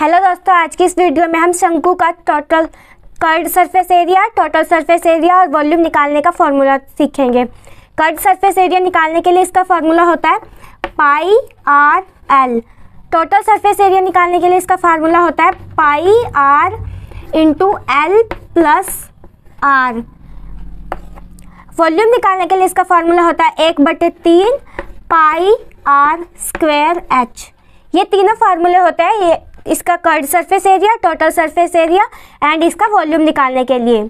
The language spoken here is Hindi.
हेलो दोस्तों आज की इस वीडियो में हम शंकु का total curved surface area total surface area और वॉल्यूम निकालने का फॉर्मूला सीखेंगे कर्ड सरफेस एरिया निकालने के लिए इसका फार्मूला होता है pi r l total surface area निकालने के लिए इसका फार्मूला होता है pi r into l plus r volume निकालने के लिए इसका फार्मूला होता है एक बटे तीन पाई आर स्क्वेयर एच ये तीनों फार्मूले होते हैं ये इसका curved surface area total surface area and इसका वॉल्यूम निकालने के लिए